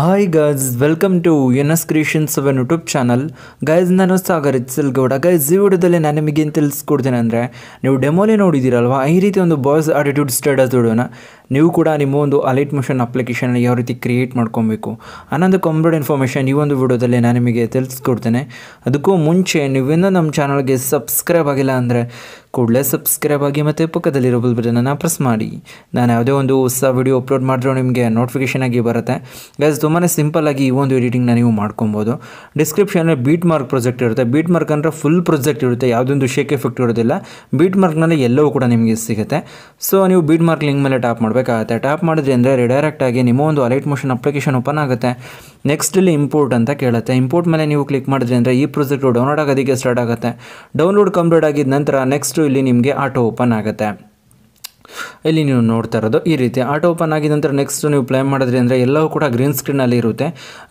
hi guys welcome to N S creations YouTube channel guys ನಾನು Sagar Gowda guys ಈ ವಿಡಿಯೋದಲ್ಲಿ ನಾನು ನಿಮಗೇನು ತಿಳಿಸ್ಕೊಡ್ತೇನೆ ಅಂದರೆ ನೀವು ಡೆಮೋಲಿ ನೋಡಿದ್ದೀರಲ್ವಾ ಈ ರೀತಿ ಒಂದು ಬಾಯ್ಸ್ ಆಟಿಟ್ಯೂಡ್ ಸ್ಟೇಟಸ್ ನೋಡೋಣ ನೀವು ಕೂಡ ನಿಮ್ಮ ಒಂದು ಅಲೈಟ್ ಮೋಷನ್ ಅಪ್ಲಿಕೇಶನ್ ಯಾವ ರೀತಿ ಕ್ರಿಯೇಟ್ ಮಾಡ್ಕೊಬೇಕು ಅನ್ನೊಂದು ಕಂಪ್ಲೀಟ್ ಇನ್ಫಾರ್ಮೇಷನ್ ಈ ಒಂದು ವಿಡಿಯೋದಲ್ಲಿ ನಾನು ನಿಮಗೆ ತಿಳಿಸ್ಕೊಡ್ತೇನೆ ಅದಕ್ಕೂ ಮುಂಚೆ ನೀವಿನ್ನೂ ನಮ್ಮ ಚಾನಲ್ಗೆ ಸಬ್ಸ್ಕ್ರೈಬ್ ಆಗಿಲ್ಲ ಅಂದರೆ ಕೂಡಲೇ ಸಬ್ಸ್ಕ್ರೈಬ್ ಆಗಿ ಮತ್ತು ಪಕ್ಕದಲ್ಲಿರೋ ಬಲ್ ಬಟನನ್ನು ಪ್ರೆಸ್ ಮಾಡಿ ನಾನು ಯಾವುದೇ ಒಂದು ಹೊಸ ವಿಡಿಯೋ ಅಪ್ಲೋಡ್ ಮಾಡಿದ್ರೆ ನಿಮಗೆ ನೋಟಿಫಿಕೇಷನ್ ಆಗಿ ಬರುತ್ತೆ ಗೈಸ್ ತುಂಬಾ ಸಿಂಪಲ್ ಆಗಿ ಈ ಒಂದು ಎಡಿಟಿಂಗ್ನ ನೀವು ಮಾಡ್ಕೊಬೋದು ಡಿಸ್ಕ್ರಿಪ್ಷನಲ್ಲಿ ಬೀಟ್ ಮಾರ್ಕ್ ಪ್ರಾಜೆಕ್ಟ್ ಇರುತ್ತೆ ಬೀಟ್ ಮಾರ್ಕ್ ಅಂದರೆ ಫುಲ್ ಪ್ರೊಜೆಕ್ಟ್ ಇರುತ್ತೆ ಯಾವುದೊಂದು ಶೇಕ್ ಎಫೆಕ್ಟ್ ಇರೋದಿಲ್ಲ ಬೀಟ್ ಮಾರ್ಕ್ನಲ್ಲಿ ಎಲ್ಲವೂ ಕೂಡ ನಿಮಗೆ ಸಿಗುತ್ತೆ ಸೊ ನೀವು ಬೀಟ್ ಮಾರ್ಕ್ ಲಿಂಕ್ ಮೇಲೆ ಟಾಪ್ ಮಾಡಬೇಕು ಬೇಕಾಗುತ್ತೆ ಟ್ಯಾಪ್ ಮಾಡಿದ್ರಿ ಅಂದರೆ ರಿಡೈರೆಕ್ಟ್ ಆಗಿ ನಿಮ್ಮ ಒಂದು ಅಲೈಟ್ ಮೋಷನ್ ಅಪ್ಲಿಕೇಶನ್ ಓಪನ್ ಆಗುತ್ತೆ ನೆಕ್ಸ್ಟ್ ಇಲ್ಲಿ ಇಂಪೋರ್ಟ್ ಅಂತ ಕೇಳುತ್ತೆ ಇಂಪೋರ್ಟ್ ಮೇಲೆ ನೀವು ಕ್ಲಿಕ್ ಮಾಡಿದ್ರಿ ಅಂದರೆ ಈ ಪ್ರೊಜೆಕ್ಟು ಡೌನ್ಲೋಡ್ ಆಗೋದಕ್ಕೆ ಸ್ಟಾರ್ಟ್ ಆಗುತ್ತೆ ಡೌನ್ಲೋಡ್ ಕಂಪ್ಲೀಟ್ ಆಗಿದ ನಂತರ ನೆಕ್ಸ್ಟು ಇಲ್ಲಿ ನಿಮಗೆ ಆಟೋ ಓಪನ್ ಆಗುತ್ತೆ ಇಲ್ಲಿ ನೀವು ನೋಡ್ತಾ ಇರೋದು ಈ ರೀತಿ ಆಟೋ ಓಪನ್ ಆಗಿದ ನಂತರ ನೆಕ್ಸ್ಟ್ ನೀವು ಪ್ಲೇ ಮಾಡಿದ್ರಿ ಅಂದರೆ ಎಲ್ಲವೂ ಕೂಡ ಗ್ರೀನ್ ಸ್ಕ್ರೀನಲ್ಲಿ ಇರುತ್ತೆ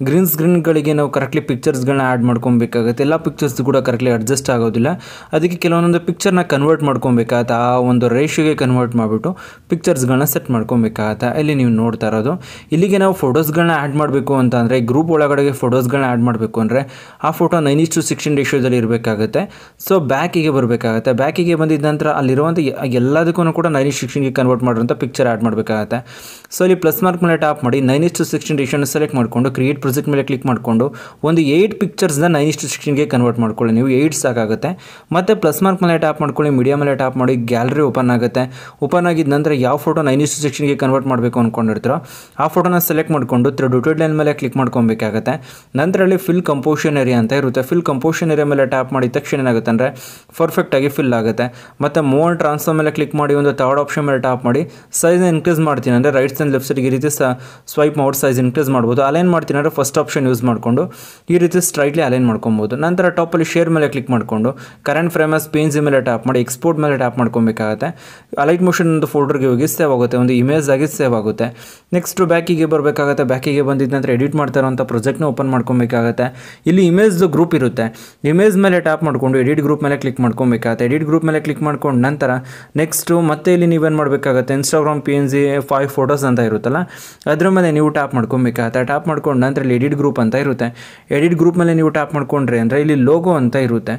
ಗ್ರೀನ್ ಸ್ಕ್ರೀನ್ಗಳಿಗೆ ನಾವು ಕರೆಕ್ಟ್ಲಿ ಪಿಕ್ಚರ್ಸ್ಗಳನ್ನ ಆ್ಯಡ್ ಮಾಡ್ಕೊಬೇಕಾಗುತ್ತೆ ಎಲ್ಲ ಪಿಕ್ಚರ್ಸ್ ಕೂಡ ಕರೆಕ್ಟ್ಲಿ ಅಡ್ಜಸ್ಟ್ ಆಗೋದಿಲ್ಲ ಅದಕ್ಕೆ ಕೆಲವೊಂದೊಂದು ಪಿಕ್ಚರ್ನ ಕನ್ವರ್ಟ್ ಮಾಡ್ಕೊಬೇಕಾಗತ್ತೆ ಆ ಒಂದು ರೇಷ್ಯೋಗೆ ಕನ್ವರ್ಟ್ ಮಾಡಿಬಿಟ್ಟು ಪಿಕ್ಚರ್ಸ್ಗಳನ್ನ ಸೆಟ್ ಮಾಡ್ಕೊಬೇಕಾಗತ್ತೆ ಇಲ್ಲಿ ನೀವು ನೋಡ್ತಾ ಇರೋದು ಇಲ್ಲಿಗೆ ನಾವು ಫೋಟೋಸ್ಗಳನ್ನ ಆ್ಯಡ್ ಮಾಡಬೇಕು ಅಂತ ಅಂದರೆ ಗ್ರೂಪ್ ಒಳಗಡೆಗೆ ಫೋಟೋಸ್ಗಳನ್ನ ಆ್ಯಡ್ ಮಾಡಬೇಕು ಅಂದರೆ ಆ ಫೋಟೋ ನೈನ್ ಇಷ್ಟು ಸಿಕ್ಸ್ಟೀನ್ ರೇಷ್ಯೋದಲ್ಲಿ ಇರಬೇಕಾಗುತ್ತೆ ಸೊ ಬ್ಯಾಕಿಗೆ ಬರಬೇಕಾಗತ್ತೆ ಬ್ಯಾಕಿಗೆ ಬಂದಿದ್ದ ನಂತರ ಅಲ್ಲಿರುವಂಥ ಎಲ್ಲದಕ್ಕೂ ಕೂಡ ನೈನ್ ಇಷ್ಟು ಫಂಕ್ಷನ್ಗೆ ಕನ್ವರ್ಟ್ ಮಾಡಿರೋಂಥ ಪಿಕ್ಚರ್ ಆ್ಯಡ್ ಮಾಡಬೇಕಾಗುತ್ತೆ ಸೊ ಇಲ್ಲಿ ಪ್ಲಸ್ ಮಾರ್ಕ್ ಮೇಲೆ ಟ್ಯಾಪ್ ಮಾಡಿ ನೈನ್ ಇಷ್ಟು ಸಿಕ್ಸ್ಟೀನ್ ರೇಷನ್ ಸೆಲೆಕ್ಟ್ ಮಾಡಿಕೊಂಡು ಕ್ರಿಯೇಟ್ ಪ್ರೊಜೆಕ್ಟ್ ಮೇಲೆ ಕ್ಲಿಕ್ ಮಾಡಿಕೊಂಡು ಒಂದು ಏಯ್ಟ್ ಪಿಕ್ಚರ್ಸ್ನ ನೈನ್ ಇಷ್ಟು ಸಿಕ್ಸ್ಟೀನ್ಗೆ ಕನ್ವರ್ಟ್ ಮಾಡ್ಕೊಳ್ಳಿ ನೀವು ಏಯ್ಟ್ ಸಾಕಾಗುತ್ತೆ ಮತ್ತು ಪ್ಲಸ್ ಮಾರ್ಕ್ ಮೇಲೆ ಟ್ಯಾಪ್ ಮಾಡ್ಕೊಳ್ಳಿ ಮೀಡಿಯಾ ಮೇಲೆ ಟ್ಯಾಪ್ ಮಾಡಿ ಗ್ಯಾಲರಿ ಓಪನ್ ಆಗುತ್ತೆ ಓಪನ್ ಆಗಿದ ನಂತರ ಯಾವ ಫೋಟೋ ನೈನ್ ಇಷ್ಟು ಸಿಕ್ಸ್ಟೀನ್ಗೆ ಕನ್ವರ್ಟ್ ಮಾಡಬೇಕು ಅಂದ್ಕೊಂಡಿರ್ತೀರೋ ಆ ಫೋಟೋನ ಸೆಲೆಕ್ಟ್ ಮಾಡಿಕೊಂಡು ತ್ರೆಡ್ ಲೈನ್ ಮೇಲೆ ಕ್ಲಿಕ್ ಮಾಡ್ಕೊಬೇಕಾಗುತ್ತೆ ನಂತರ ಅಲ್ಲಿ ಫಿಲ್ ಕಂಪೋಷನ್ ಏರಿಯಾ ಅಂತ ಇರುತ್ತೆ ಫಿಲ್ ಕಂಪೋಷನ್ ಏರಿಯಾ ಮೇಲೆ ಟ್ಯಾಪ್ ಮಾಡಿದ ತಕ್ಷಣ ಏನಾಗುತ್ತೆ ಅಂದರೆ ಪರ್ಫೆಕ್ಟಾಗಿ ಫಿಲ್ ಆಗುತ್ತೆ ಮತ್ತು ಮೋರ್ ಟ್ರಾನ್ಸ್ಫರ್ ಮೇಲೆ ಕ್ಲಿಕ್ ಮಾಡಿ ಒಂದು ಥರ್ಡ್ ಆಪ್ಷನ್ ಮೇಲೆ ಟಾಪ್ ಮಾಡಿ ಸೈಜ್ನ ಇನ್ಕ್ರೀಸ್ ಮಾಡ್ತೀನಿ ಅಂದರೆ ರೈಟ್ ಸೈಡ್ ಲೆಫ್ಟ್ ಸೈಡ್ ಈ ರೀತಿ ಸ್ವೈಪ್ ಔಟ್ ಸೈಜ್ ಇನ್ಕ್ರೀಸ್ ಮಾಡ್ಬೋದು ಅಲೈನ್ ಮಾಡ್ತೀನಿ ಅಂದರೆ ಫಸ್ಟ್ ಆಪ್ಷನ್ ಯೂಸ್ ಮಾಡಿಕೊಂಡು ಈ ರೀತಿ ಸ್ಟ್ರೈಟ್ಲಿ ಅಲೈನ್ ಮಾಡ್ಕೊಬೋದು ನಂತರ ಟಾಪಲ್ಲಿ ಶೇರ್ ಮೇಲೆ ಕ್ಲಿಕ್ ಮಾಡಿಕೊಂಡು ಕರೆಂಟ್ ಫ್ರೇಮಸ್ ಪೇನ್ಸಿ ಮೇಲೆ ಟ್ಯಾಪ್ ಮಾಡಿ ಎಕ್ಸ್ಪೋರ್ಟ್ ಮೇಲೆ ಟ್ಯಾಪ್ ಮಾಡ್ಕೊಬೇಕಾಗುತ್ತೆ ಅಲೈಟ್ ಮೋಷನ್ ಒಂದು ಫೋಲ್ಡರ್ಗೆ ಹೋಗಿ ಸೇವ್ ಆಗುತ್ತೆ ಒಂದು ಇಮೇಜ್ ಆಗಿ ಸೇವ್ ಆಗುತ್ತೆ ನೆಕ್ಸ್ಟು ಬ್ಯಾಕಿಗೆ ಬರಬೇಕಾಗುತ್ತೆ ಬ್ಯಾಕಿಗೆ ಬಂದಿದ್ದ ನಂತರ ಎಡಿಟ್ ಮಾಡ್ತಾ ಇರೋಂಥ ಪ್ರೊಜೆಕ್ಟ್ನ ಓಪನ್ ಮಾಡ್ಕೊಬೇಕಾಗುತ್ತೆ ಇಲ್ಲಿ ಇಮೇಜ್ ಗ್ರೂಪ್ ಇರುತ್ತೆ ಇಮೇಜ್ ಮೇಲೆ ಟ್ಯಾಪ್ ಮಾಡಿಕೊಂಡು ಎಡಿಟ್ ಗ್ರೂಪ್ ಮೇಲೆ ಕ್ಲಿಕ್ ಮಾಡ್ಕೊಬೇಕಾಗುತ್ತೆ ಎಡಿಟ್ ಗ್ರೂಪ್ ಮೇಲೆ ಕ್ಲಿಕ್ ಮಾಡ್ಕೊಂಡು ನಂತರ ನೆಕ್ಸ್ಟು ಮತ್ತೆ ಇಲ್ಲಿ ನೀವೇನು ಏನು ಮಾಡಬೇಕಾಗತ್ತೆ Instagram P N G five photos ಅಂತ ಇರುತ್ತಲ್ಲ ಅದ್ರ ಮೇಲೆ ನೀವು ಟ್ಯಾಪ್ ಮಾಡ್ಕೊಬೇಕಾಗತ್ತೆ ಟ್ಯಾಪ್ ಮಾಡ್ಕೊಂಡು ನಂತರ ಇಲ್ಲಿ ಎಡಿಟ್ ಗ್ರೂಪ್ ಅಂತ ಇರುತ್ತೆ ಎಡಿಟ್ ಗ್ರೂಪ್ ಮೇಲೆ ನೀವು ಟ್ಯಾಪ್ ಮಾಡ್ಕೊಂಡ್ರೆ ಅಂದರೆ ಇಲ್ಲಿ ಲೋಗೋ ಅಂತ ಇರುತ್ತೆ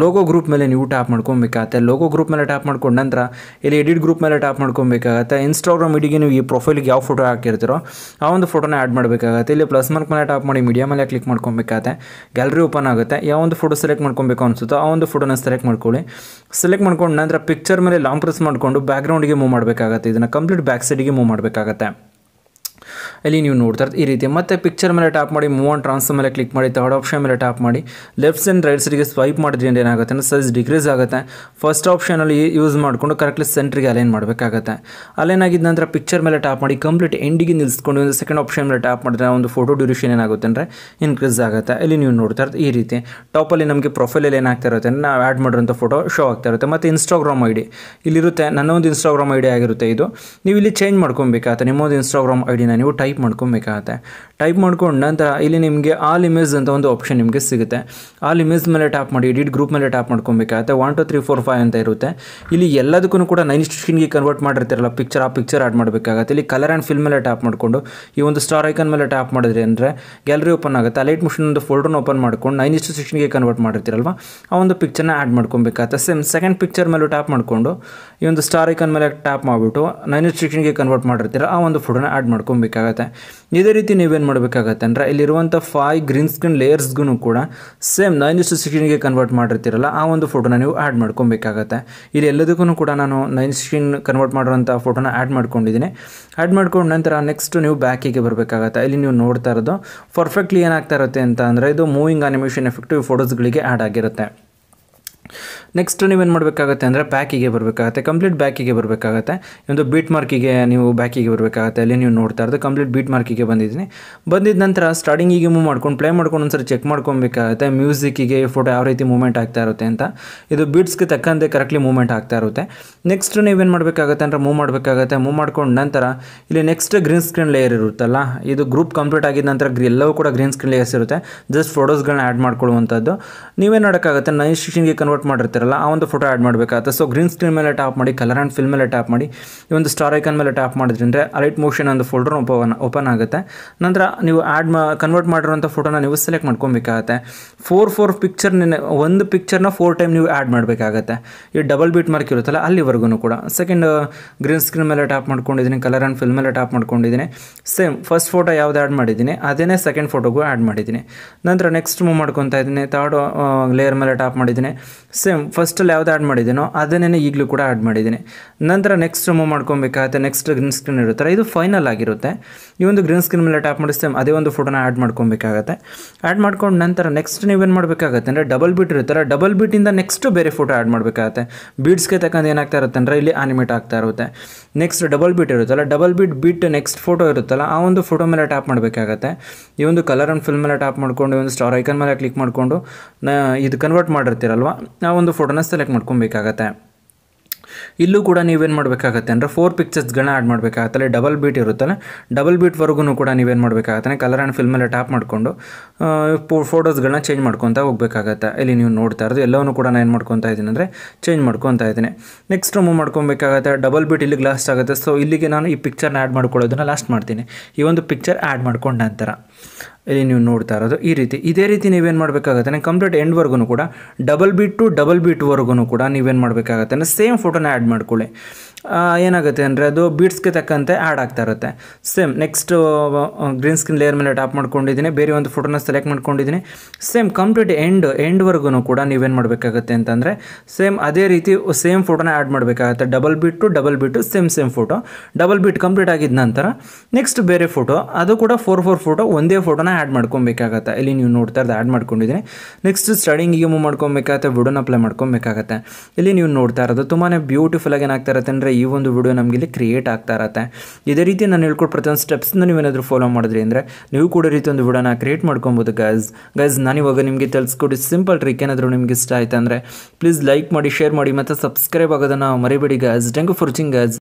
ಲೋಗೋ ಗ್ರೂಪ್ ಮೇಲೆ ನೀವು ಟ್ಯಾಪ್ ಮಾಡ್ಕೊಬೇಕಾಗತ್ತೆ ಲೋಗೋ ಗ್ರೂಪ್ ಮೇಲೆ ಟ್ಯಾಪ್ ಮಾಡ್ಕೊಂಡು ನಂತರ ಇಲ್ಲಿ ಎಡಿಟ್ ಗ್ರೂಪ್ ಮೇಲೆ ಟ್ಯಾಪ್ ಮಾಡ್ಕೊಬೇಕಾಗತ್ತೆ ಇನ್ಸ್ಟಾಗ್ರಾಮ್ ಇಡೀ ನೀವು ಈ ಪ್ರೊಫೈಲ್ಗೆ ಯಾವ ಫೋಟೋ ಹಾಕಿರ್ತೀರೋ ಆ ಒಂದು ಫೋಟೋನ ಆ್ಯಡ್ ಮಾಡಬೇಕಾಗತ್ತೆ ಇಲ್ಲಿ ಪ್ಲಸ್ ಮಾರ್ಕ್ ಮೇಲೆ ಟ್ಯಾಪ್ ಮಾಡಿ ಮೀಡಿಯಾ ಮೇಲೆ ಕ್ಲಿಕ್ ಮಾಡ್ಕೊಬೇಕಾಗತ್ತೆ ಗ್ಯಾಲರಿ ಓಪನ್ ಆಗುತ್ತೆ ಯಾವ ಒಂದು ಫೋಟೋ ಸೆಲೆಕ್ಟ್ ಮಾಡ್ಕೊಬೇಕು ಅನಿಸುತ್ತೋ ಆ ಒಂದು ಫೋಟೋನ ಸೆಲೆಕ್ಟ್ ಮಾಡ್ಕೊಳ್ಳಿ ಸೆಲೆಕ್ಟ್ ಮಾಡ್ಕೊಂಡು ನಂತರ ಪಿಕ್ಚರ್ ಮೇಲೆ ಲಾಂಗ್ ಪ್ರೆಸ್ ಮಾಡಿಕೊಂಡು ಬ್ಯಾಕ್ಗ್ರೌಂಡ್ ಸೈಡ್ಗೆ ಮೂವ್ ಮಾಡಬೇಕಾಗತ್ತೆ ಇದನ್ನು ಕಂಪ್ಲೀಟ್ ಬ್ಯಾಕ್ ಸೈಡ್ಗೆ ಮೂವ್ ಮಾಡಬೇಕಾಗತ್ತೆ ಅಲ್ಲಿ ನೀವು ನೋಡ್ತಾ ಇರ್ತೀವಿ ಈ ರೀತಿ ಮತ್ತೆ ಪಿಕ್ಚರ್ ಮೇಲೆ ಟ್ಯಾಪ್ ಮಾಡಿ ಮೂವ್ ಆನ್ ಟ್ರಾನ್ಸ್ಫರ್ ಮೇಲೆ ಕ್ಲಿಕ್ ಮಾಡಿ ತರ್ಡ್ ಆಪ್ಷನ್ ಮೇಲೆ ಟ್ಯಾಪ್ ಮಾಡಿ ಲೆಫ್ಟ್ ಆ್ಯಂಡ್ ರೈಟ್ ಸೈಡ್ಗೆ ಸ್ವೈಪ್ ಮಾಡಿದ್ರಿಂದ ಏನಾಗುತ್ತೆ ಅಂದರೆ ಸೈಜ್ ಡಿಕ್ರೀಸ್ ಆಗುತ್ತೆ ಫಸ್ಟ್ ಆಪ್ಷನಲ್ಲಿ ಯೂಸ್ ಮಾಡಿಕೊಂಡು ಕರೆಕ್ಟ್ಲಿ ಸೆಂಟ್ರಿಗೆ ಅಲೈನ್ ಮಾಡಬೇಕಾಗುತ್ತೆ ಅಲೈನ್ ಆಗಿದ ನಂತರ ಪಿಕ್ಚರ್ ಮೇಲೆ ಟ್ಯಾಪ್ ಮಾಡಿ ಕಂಪ್ಲೀಟ್ ಎಂಡಿಗೆ ನಿಲ್ಸ್ಕೊಂಡು ಒಂದು ಸೆಕೆಂಡ್ ಆಪ್ಷನ್ ಮೇಲೆ ಟ್ಯಾಪ್ ಮಾಡಿದ್ರೆ ಒಂದು ಫೋಟೋ ಡ್ಯೂರೇಷನ್ ಏನಾಗುತ್ತೆ ಅಂದರೆ ಇನ್ಕ್ರೀಸ್ ಆಗುತ್ತೆ ಇಲ್ಲಿ ನೀವು ನೋಡ್ತಾ ಇರ್ತೀವಿ ಈ ರೀತಿ ಟಾಪಲ್ಲಿ ನಮಗೆ ಪ್ರೊಫೈಲಲ್ಲಿ ಏನಾಗ್ತಾ ಇರುತ್ತೆ ಅಂದರೆ ನಾವು ಆ್ಯಡ್ ಮಾಡಿರೋಂಥ ಫೋಟೋ ಶೋ ಆಗ್ತಾ ಇರುತ್ತೆ ಮತ್ತು ಇನ್ಸ್ಟಾಗ್ರಾಮ್ ಐ ಡಿ ಇಲ್ಲಿರುತ್ತೆ ಒಂದು ಇನ್ಸ್ಟಾಗ್ರಾಮ್ ಐ ಡಿ ಆಗಿರುತ್ತೆ ಇದು ನೀವು ಇಲ್ಲಿ ಚೇಂಜ್ ಮಾಡ್ಕೊಬೇಕಾಗುತ್ತೆ ನಿಮ್ಮೊಂದು ಇನ್ಸ್ಟಾಗ್ರಾಮ್ ಐ ಡಿನ ನೀವು ನೀವು ಟೈಪ್ ಮಾಡ್ಕೊಬೇಕಾಗತ್ತೆ ಟೈಪ್ ಮಾಡ್ಕೊಂಡ ನಂತರ ಇಲ್ಲಿ ನಿಮಗೆ ಆಲ್ ಇಮೇಜ್ ಅಂತ ಒಂದು ಆಪ್ಷನ್ ನಿಮಗೆ ಸಿಗುತ್ತೆ ಆಲ್ ಇಮೇಜ್ ಮೇಲೆ ಟ್ಯಾಪ್ ಮಾಡಿ ಎಡಿಟ್ ಗ್ರೂಪ್ ಮೇಲೆ ಟ್ಯಾಪ್ ಮಾಡ್ಕೊಬೇಕಾಗತ್ತೆ one two three four five ಅಂತ ಇರುತ್ತೆ ಇಲ್ಲಿ ಎಲ್ಲದಕ್ಕೂ ಕೂಡ ನೈನ್ ಸ್ಕ್ರೀನ್ಗೆ ಕನ್ವರ್ಟ್ ಮಾಡಿರ್ತಿರಲ್ಲ ಪಿಕ್ಚರ್ ಆ ಪಿಕ್ಚರ್ ಆ್ಯಡ್ ಮಾಡಬೇಕಾಗತ್ತೆ ಇಲ್ಲಿ ಕಲರ್ ಆ್ಯಂಡ್ ಫಿಲ್ಮ್ ಮೇಲೆ ಟ್ಯಾಪ್ ಮಾಡಿಕೊಂಡು ಈ ಒಂದು ಸ್ಟಾರ್ ಐಕನ್ ಮೇಲೆ ಟ್ಯಾಪ್ ಮಾಡಿದ್ರೆ ಅಂದರೆ ಗ್ಯಾಲರಿ ಓಪನ್ ಆಗುತ್ತೆ ಲೈಟ್ ಮಿಷನ್ ಒಂದು ಫೋಲ್ಡರ್ನ ಓಪನ್ ಮಾಡ್ಕೊಂಡು ನೈನ್ ಇಷ್ಟು ಸಿಕ್ಸ್ಟಿಗೆ ಕನ್ವರ್ಟ್ ಮಾಡಿರ್ತಿರಲ್ವಾ ಆ ಒಂದು ಪಿಕ್ಚರ್ನ ಆ್ಯಡ್ ಮಾಡ್ಕೊಬೇಕಾಗತ್ತೆ ಸೇಮ್ ಸೆಕೆಂಡ್ ಪಿಕ್ಚರ್ ಮೇಲೆ ಟ್ಯಾಪ್ ಮಾಡಿಕೊಂಡು ಈ ಒಂದು ಸ್ಟಾರ್ ಐಕನ್ ಮೇಲೆ ಟ್ಯಾಪ್ ಮಾಡಿಬಿಟ್ಟು ನೈನ್ ಇಷ್ಟು ಕನ್ವರ್ಟ್ ಮಾಡಿರ್ತೀರ ಆ ಒಂದು ಫೋಟೋನ ಆ್ಯಡ್ ಮಾಡ್ಕೊಬೇಕು ಮಾಡಬೇಕಾಗತ್ತೆ ಇದೇ ರೀತಿ ನೀವೇನು ಮಾಡಬೇಕಾಗತ್ತೆ ಅಂದರೆ ಇಲ್ಲಿರುವಂಥ ಫೈವ್ ಗ್ರೀನ್ ಸ್ಕ್ರೀನ್ ಲೇಯರ್ಸ್ಗೂ ಕೂಡ ಸೇಮ್ ನೈನ್ ಇಷ್ಟು ಸಿಕ್ಸ್ಟೀನ್ಗೆ ಕನ್ವರ್ಟ್ ಮಾಡಿರ್ತೀರಲ್ಲ ಆ ಒಂದು ಫೋಟೋನ ನೀವು ಆ್ಯಡ್ ಮಾಡ್ಕೊಬೇಕಾಗತ್ತೆ ಇಲ್ಲಿ ಎಲ್ಲದಕ್ಕೂ ಕೂಡ ನಾನು ನೈನ್ ಸ್ಕ್ರೀನ್ ಕನ್ವರ್ಟ್ ಮಾಡಿರೋಂಥ ಫೋಟೋನ ಆ್ಯಡ್ ಮಾಡ್ಕೊಂಡಿದ್ದೀನಿ ಆ್ಯಡ್ ಮಾಡ್ಕೊಂಡ ನಂತರ ನೆಕ್ಸ್ಟ್ ನೀವು ಬ್ಯಾಕಿಗೆ ಬರಬೇಕಾಗತ್ತೆ ಇಲ್ಲಿ ನೀವು ನೋಡ್ತಾ ಇರೋದು ಪರ್ಫೆಕ್ಟ್ಲಿ ಏನಾಗ್ತಾ ಇರುತ್ತೆ ಅಂತ ಅಂದರೆ ಇದು ಮೂವಿಂಗ್ ಅನಿಮೇಷನ್ ಎಫೆಕ್ಟಿವ್ ಫೋಟೋಸ್ಗಳಿಗೆ ಆ್ಯಡ್ ಆಗಿರುತ್ತೆ ನೆಕ್ಸ್ಟ್ ನೀವೇನು ಮಾಡಬೇಕಾಗತ್ತೆ ಅಂದರೆ ಬ್ಯಾಕಿಗೆ ಬರಬೇಕಾಗತ್ತೆ ಕಂಪ್ಲೀಟ್ ಬ್ಯಾಕಿಗೆ ಬರಬೇಕಾಗತ್ತೆ ಒಂದು ಬೀಟ್ ಮಾರ್ಕಿಗೆ ನೀವು ಬ್ಯಾಕಿಗೆ ಬರಬೇಕಾಗತ್ತೆ ಅಲ್ಲಿ ನೀವು ನೋಡ್ತಾ ಇರೋದು ಕಂಪ್ಲೀಟ್ ಬೀಟ್ ಮಾರ್ಕಿಗೆ ಬಂದಿದ್ದೀನಿ ಬಂದಿದ ನಂತರ ಸ್ಟಾರ್ಟಿಂಗಿಗೆ ಮೂವ್ ಮಾಡ್ಕೊಂಡು ಪ್ಲೇ ಮಾಡ್ಕೊಂಡು ಒಂದ್ಸರಿ ಚೆಕ್ ಮಾಡ್ಕೊಬೇಕಾಗತ್ತೆ ಮ್ಯೂಸಿಕ್ಕಿಗೆ ಫೋಟೋ ಯಾವ ರೀತಿ ಮೂವ್ಮೆಂಟ್ ಆಗ್ತಾ ಇರುತ್ತೆ ಅಂತ ಇದು ಬೀಟ್ಸ್ಗೆ ತಕ್ಕಂತೆ ಕರೆಕ್ಟ್ಲಿ ಮೂವ್ಮೆಂಟ್ ಆಗ್ತಾ ಇರುತ್ತೆ ನೆಕ್ಸ್ಟ್ ನೀವೇನು ಮಾಡಬೇಕಾಗತ್ತೆ ಅಂದರೆ ಮೂವ್ ಮಾಡಬೇಕಾಗತ್ತೆ ಮೂವ್ ಮಾಡ್ಕೊಂಡು ನಂತರ ಇಲ್ಲಿ ನೆಕ್ಸ್ಟ್ ಗ್ರೀನ್ ಸ್ಕ್ರೀನ್ ಲೇಯರ್ ಇರುತ್ತಲ್ಲ ಇದು ಗ್ರೂಪ್ ಕಂಪ್ಲೀಟ್ ಆಗಿದ ನಂತರ ಎಲ್ಲವೂ ಕೂಡ ಗ್ರೀನ್ ಸ್ಕ್ರೀನ್ ಲೇಯರ್ಸ್ ಇರುತ್ತೆ ಜಸ್ಟ್ ಫೋಟೋಸ್ಗಳನ್ನ ಆ್ಯಡ್ ಮಾಡ್ಕೊಳ್ಳುವಂಥದ್ದು ನೀವೇನು ಮಾಡೋಕ್ಕಾಗುತ್ತೆ ನೈನ್ ಸಿಕ್ಸ್ಟೀನ್ಗೆ ಕನ್ವರ್ಟ್ ಔಟ್ ಮಾಡಿರ್ತಾರಲ್ಲ ಆ ಒಂದು ಫೋಟೋ ಆ್ಯಡ್ ಮಾಡಬೇಕಾಗುತ್ತೆ ಸೊ ಗ್ರೀನ್ ಸ್ಕ್ರೀನ್ ಮೇಲೆ ಟ್ಯಾಪ್ ಮಾಡಿ ಕಲರ್ ಆ್ಯಂಡ್ ಫಿಲ್ ಮೇಲೆ ಟ್ಯಾಪ್ ಮಾಡಿ ಈ ಒಂದು ಸ್ಟಾರ್ ಐಕನ್ ಮೇಲೆ ಟ್ಯಾಪ್ ಮಾಡಿದ್ರೆ ಅಲೈಟ್ ಮೋಷನ್ ಒಂದು ಫೋಲ್ಡರ್ ಓಪನ್ ಓಪನ್ ಆಗುತ್ತೆ ನಂತರ ನೀವು ಆ್ಯಡ್ ಮಾ ಕನ್ವರ್ಟ್ ಮಾಡಿರುವಂಥ ಫೋಟೋನ ನೀವು ಸೆಲೆಕ್ಟ್ ಮಾಡ್ಕೊಬೇಕಾಗತ್ತೆ ಫೋರ್ ಫೋರ್ ಪಿಕ್ಚರ್ ಒಂದು ಪಿಕ್ಚರ್ನ ಫೋರ್ ಟೈಮ್ ನೀವು ಆ್ಯಡ್ ಮಾಡಬೇಕಾಗತ್ತೆ ಈ ಡಬಲ್ ಬೀಟ್ ಮಾರ್ಕ್ ಇರುತ್ತಲ್ಲ ಅಲ್ಲಿವರೆಗೂ ಕೂಡ ಸೆಕೆಂಡ್ ಗ್ರೀನ್ ಸ್ಕ್ರೀನ್ ಮೇಲೆ ಟ್ಯಾಪ್ ಮಾಡ್ಕೊಂಡಿದ್ದೀನಿ ಕಲರ್ ಆ್ಯಂಡ್ ಫಿಲ್ ಮೇಲೆ ಟ್ಯಾಪ್ ಮಾಡ್ಕೊಂಡಿದ್ದೀನಿ ಸೇಮ್ ಫಸ್ಟ್ ಫೋಟೋ ಯಾವ್ದು ಆ್ಯಡ್ ಮಾಡಿದ್ದೀನಿ ಅದೇ ಸೆಕೆಂಡ್ ಫೋಟೋಗೂ ಆ್ಯಡ್ ಮಾಡಿದ್ದೀನಿ ನಂತರ ನೆಕ್ಸ್ಟ್ ಮೂವ್ ಮಾಡ್ಕೊತಾ ಇದ್ದೀನಿ ತರ್ಡ್ ಲೇಯರ್ uh, ಮೇಲೆ ಟ್ಯಾಪ್ ಮಾಡಿದ್ದೀನಿ ಸೇಮ್ ಫಸ್ಟಲ್ಲಿ ಯಾವ್ದು ಆ್ಯಡ್ ಮಾಡಿದ್ದೀನೋ ಅದನ್ನೇ ಈಗಲೂ ಕೂಡ ಆ್ಯಡ್ ಮಾಡಿದ್ದೀನಿ ನಂತರ ನೆಕ್ಸ್ಟ್ ರಿಮೂವ್ ಮಾಡ್ಕೊಬೇಕಾಗುತ್ತೆ ನೆಕ್ಸ್ಟ್ ಗ್ರೀನ್ ಸ್ಕ್ರೀನ್ ಇರುತ್ತಾರೆ ಇದು ಫೈನಲ್ ಆಗಿರುತ್ತೆ ಈ ಒಂದು ಗ್ರೀನ್ ಸ್ಕ್ರೀನ್ ಮೇಲೆ ಟ್ಯಾಪ್ ಮಾಡಿ ಸೇಮ್ ಅದೇ ಒಂದು ಫೋಟೋನ ಆ್ಯಡ್ ಮಾಡ್ಕೊಬೇಕಾಗುತ್ತೆ ಆ್ಯಡ್ ಮಾಡ್ಕೊಂಡು ನಂತರ ನೆಕ್ಸ್ಟ್ ನೀವೇನು ಮಾಡಬೇಕಾಗತ್ತೆ ಅಂದರೆ ಡಬಲ್ ಬಿಟ್ ಇರುತ್ತಾರೆ ಡಬಲ್ ಬಿಟ್ಟಿಂದ ನೆಕ್ಸ್ಟು ಬೇರೆ ಫೋಟೋ ಆ್ಯಡ್ ಮಾಡಬೇಕಾಗತ್ತೆ ಬೀಟ್ಸ್ಗೆ ತಕ್ಕಂದು ಏನಾಗ್ತಾ ಇರುತ್ತೆ ಅಂದರೆ ಇಲ್ಲಿ ಆನಿಮೇಟ್ ಆಗ್ತಾ ಇರುತ್ತೆ ನೆಕ್ಸ್ಟ್ ಡಬಲ್ ಬಿಟ್ ಇರುತ್ತಲ್ಲ double beat beat next photo ಇರುತ್ತಲ್ಲ ಆ ಒಂದು ಫೋಟೋ ಮೇಲೆ ಟ್ಯಾಪ್ ಮಾಡಬೇಕಾಗತ್ತೆ ಈ ಒಂದು ಕಲರ್ ಆ್ಯಂಡ್ ಫಿಲ್ಮ್ ಮೇಲೆ ಟ್ಯಾಪ್ ಮಾಡ್ಕೊಂಡು ಒಂದು ಸ್ಟಾರ್ ಐಕನ್ ಮೇಲೆ ಕ್ಲಿಕ್ ಮಾಡಿಕೊಂಡು ಇದು ಕನ್ವರ್ಟ್ ಮಾಡಿರ್ತೀರಲ್ವ ನಾವೊಂದು ಫೋಟೋನ ಸೆಲೆಕ್ಟ್ ಮಾಡ್ಕೊಬೇಕಾಗತ್ತೆ ಇಲ್ಲೂ ಕೂಡ ನೀವೇನು ಮಾಡಬೇಕಾಗತ್ತೆ ಅಂದರೆ ಫೋರ್ ಪಿಕ್ಚರ್ಸ್ಗಳನ್ನ ಆ್ಯಡ್ ಮಾಡಬೇಕಾಗತ್ತಲ್ಲ ಡಬಲ್ ಬೀಟ್ ಇರುತ್ತಲ್ಲ ಡಬಲ್ ಬೀಟ್ವರೆಗೂ ಕೂಡ ನೀವೇನು ಮಾಡಬೇಕಾಗತ್ತೆ ಕಲರ್ ಆ್ಯಂಡ್ ಫಿಲ್ಮಲ್ಲಿ ಟ್ಯಾಪ್ ಮಾಡಿಕೊಂಡು ಫೋಟೋಸ್ಗಳನ್ನ ಚೇಂಜ್ ಮಾಡ್ಕೊತಾ ಹೋಗಬೇಕಾಗತ್ತೆ ಇಲ್ಲಿ ನೀವು ನೋಡ್ತಾ ಇರೋದು ಎಲ್ಲವೂ ಕೂಡ ನಾನು ಏನು ಮಾಡ್ಕೊತಾ ಇದ್ದೀನಿ ಅಂದರೆ ಚೇಂಜ್ ಮಾಡ್ಕೊತಾ ಇದ್ದೀನಿ ನೆಕ್ಸ್ಟ್ ಮೂವ್ ಮಾಡ್ಕೊಬೇಕಾಗತ್ತೆ ಡಬಲ್ ಬೀಟ್ ಇಲ್ಲಿಗೆ ಲಾಸ್ಟ್ ಆಗುತ್ತೆ ಸೊ ಇಲ್ಲಿಗೆ ನಾನು ಈ ಪಿಕ್ಚರ್ನ ಆ್ಯಡ್ ಮಾಡ್ಕೊಳ್ಳೋದನ್ನ ಲಾಸ್ಟ್ ಮಾಡ್ತೀನಿ ಈ ಒಂದು ಪಿಕ್ಚರ್ ಆ್ಯಡ್ ಮಾಡ್ಕೊಂಡ ನಂತರ ಇಲ್ಲಿ ನೀವು ನೋಡ್ತಾ ಇರೋದು ಈ ರೀತಿ ಇದೇ ರೀತಿ ನೀವೇನು ಮಾಡಬೇಕಾಗತ್ತೆ ಕಂಪ್ಲೀಟ್ ಎಂಡ್ವರೆಗೂ ಕೂಡ ಡಬಲ್ ಬಿಟ್ ಟು ಡಬಲ್ ಬೀಟ್ವರೆಗೂ ಕೂಡ ನೀವೇನು ಮಾಡಬೇಕಾಗತ್ತೆ ಸೇಮ್ ಫೋಟೋನ ಆ್ಯಡ್ ಮಾಡ್ಕೊಳ್ಳಿ ಏನಾಗುತ್ತೆ ಅಂದರೆ ಅದು ಬೀಟ್ಸ್ಗೆ ತಕ್ಕಂತೆ ಆ್ಯಡ್ ಆಗ್ತಾ ಇರುತ್ತೆ same next green screen layer ಮೇಲೆ ಟ್ಯಾಪ್ ಮಾಡ್ಕೊಂಡಿದ್ದೀನಿ ಬೇರೆ ಒಂದು ಫೋಟೋನ ಸೆಲೆಕ್ಟ್ ಮಾಡ್ಕೊಂಡಿದ್ದೀನಿ ಸೇಮ್ ಕಂಪ್ಲೀಟ್ ಎಂಡ್ ಎಂಡ್ವರೆಗೂ ಕೂಡ ನೀವೇನು ಮಾಡಬೇಕಾಗುತ್ತೆ ಅಂತಂದರೆ ಸೇಮ್ ಅದೇ ರೀತಿ ಸೇಮ್ ಫೋಟೋನ ಆ್ಯಡ್ ಮಾಡಬೇಕಾಗುತ್ತೆ double to double beat same same photo double beat complete ಆಗಿದ ನಂತರ ನೆಕ್ಸ್ಟ್ ಬೇರೆ ಫೋಟೋ ಅದು ಕೂಡ ಫೋರ್ ಫೋರ್ ಫೋಟೋ ಒಂದೇ ಫೋಟೋನ ಆ್ಯಡ್ ಮಾಡ್ಕೊಬೇಕಾಗತ್ತೆ ಇಲ್ಲಿ ನೀವು ನೋಡ್ತಾ ಇರೋದು ಆ್ಯಡ್ ಮಾಡ್ಕೊಂಡಿದ್ದೀನಿ ನೆಕ್ಸ್ಟ್ ಸ್ಟಡಿಂಗಿಗೆ ಮೂವ್ ಮಾಡ್ಕೊಬೇಕಾಗತ್ತೆ ವುಡನ್ ಅಪ್ಲೈ ಮಾಡ್ಕೊಬೇಕಾಗತ್ತೆ ಇಲ್ಲಿ ನೀವು ನೋಡ್ತಾ ಇರೋದು ತುಂಬಾ ಬ್ಯೂಟಿಫುಲ್ ಆಗಿ ಏನಾಗ್ತಾ ಇರುತ್ತೆ ಅಂದರೆ ಈ ಒಂದು ವಿಡಿಯೋ ನಮಗಿಲ್ಲಿ ಕ್ರಿಯೇಟ್ ಆಗ್ತಾ ಇರತ್ತೆ ಇದೇ ರೀತಿ ನಾನು ಹೇಳ್ಕೊಟ್ಟು ಪ್ರತಿಯೊಂದು ಸ್ಟೆಪ್ಸ್ನ ನೀವೇನಾದರೂ ಫಾಲೋ ಮಾಡಿದ್ರಿ ಅಂದರೆ ನೀವು ಕೂಡ ರೀತಿ ಒಂದು ವಿಡಿಯೋನ ಕ್ರಿಯೇಟ್ ಮಾಡ್ಕೊಬೋದು ಗೈಸ್ ಗೈಸ್ ನಾನಿವಾಗ ನಿಮಗೆ ತಿಳಿಸ್ಕೊಡಿ ಸಿಂಪಲ್ ಟ್ರಿಕ್ ಏನಾದರೂ ನಿಮ್ಗೆ ಇಷ್ಟ ಆಯಿತು ಅಂದರೆ ಪ್ಲೀಸ್ ಲೈಕ್ ಮಾಡಿ ಶೇರ್ ಮಾಡಿ ಮತ್ತು ಸಬ್ಸ್ಕ್ರೈಬ್ ಆಗೋದನ್ನು ಮರಿಬೇಡಿ guys thank you for watching guys